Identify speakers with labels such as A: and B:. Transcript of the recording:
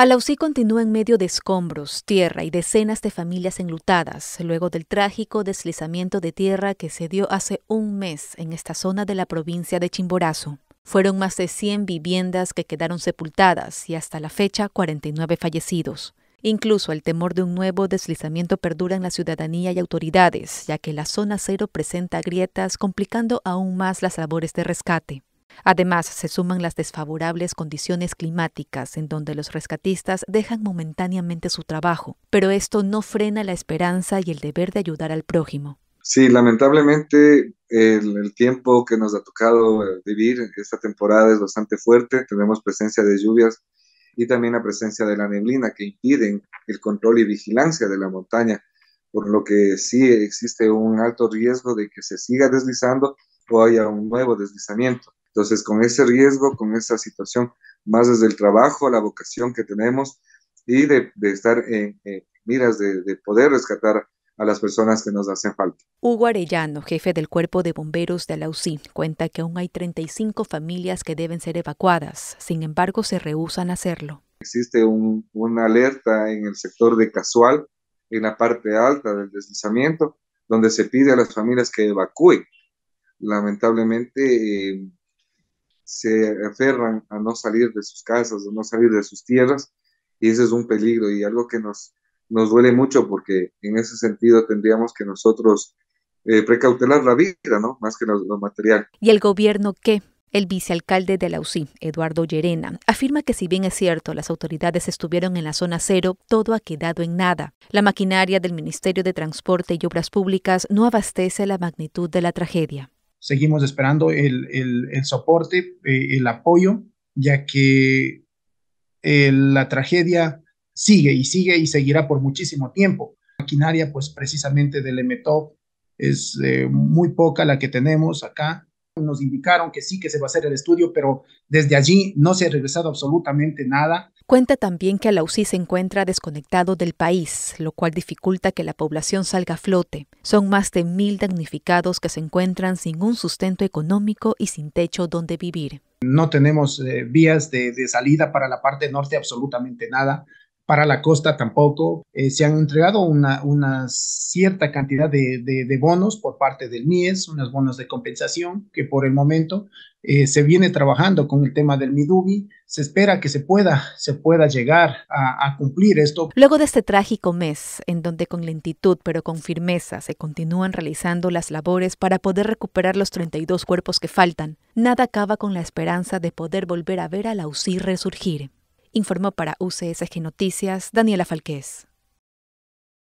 A: Alausí continúa en medio de escombros, tierra y decenas de familias enlutadas luego del trágico deslizamiento de tierra que se dio hace un mes en esta zona de la provincia de Chimborazo. Fueron más de 100 viviendas que quedaron sepultadas y hasta la fecha 49 fallecidos. Incluso el temor de un nuevo deslizamiento perdura en la ciudadanía y autoridades, ya que la zona cero presenta grietas complicando aún más las labores de rescate. Además, se suman las desfavorables condiciones climáticas en donde los rescatistas dejan momentáneamente su trabajo, pero esto no frena la esperanza y el deber de ayudar al prójimo.
B: Sí, lamentablemente el, tiempo que nos ha tocado eh, vivir esta temporada es bastante fuerte. Tenemos presencia de lluvias y también la presencia de la neblina que impiden el control y vigilancia de la montaña, por lo que sí existe un alto riesgo de que se siga deslizando o haya un nuevo deslizamiento. Entonces, con ese riesgo, con esa situación, más desde el trabajo, la vocación que tenemos y de, estar en, miras de, poder rescatar a las personas que nos hacen falta.
A: Hugo Arellano, jefe del Cuerpo de Bomberos de la cuenta que aún hay 35 familias que deben ser evacuadas, sin embargo se rehúsan a hacerlo.
B: Existe una alerta en el sector de Casual, en la parte alta del deslizamiento, donde se pide a las familias que evacúen. Lamentablemente, eh, se aferran a no salir de sus casas, a no salir de sus tierras, y ese es un peligro y algo que nos, nos duele mucho porque en ese sentido tendríamos que nosotros eh, precautelar la vida, ¿no? Más que lo, lo material.
A: ¿Y el gobierno qué? El vicealcalde de la UCI, Eduardo Llerena, afirma que si bien es cierto las autoridades estuvieron en la zona cero, todo ha quedado en nada. La maquinaria del Ministerio de Transporte y Obras Públicas no abastece la magnitud de la tragedia
C: seguimos esperando el, el, soporte, eh, el apoyo, ya que eh, la tragedia sigue y sigue y seguirá por muchísimo tiempo. La maquinaria, pues precisamente del MTOP, es eh, muy poca la que tenemos acá. Nos indicaron que sí, que se va a hacer el estudio, pero desde allí no se ha regresado absolutamente nada.
A: Cuenta también que Alausí se encuentra desconectado del país, lo cual dificulta que la población salga a flote. Son más de mil damnificados que se encuentran sin un sustento económico y sin techo donde vivir.
C: No tenemos eh, vías de, salida para la parte norte, absolutamente nada para la costa tampoco. Eh, se han entregado una, una cierta cantidad de, bonos por parte del MIES, unos bonos de compensación que por el momento eh, se viene trabajando con el tema del MIDUBI. Se espera que se pueda, se pueda llegar a, a cumplir esto.
A: Luego de este trágico mes, en donde con lentitud pero con firmeza se continúan realizando las labores para poder recuperar los 32 cuerpos que faltan, nada acaba con la esperanza de poder volver a ver a la UCI resurgir. Informó para UCSG Noticias Daniela Falqués.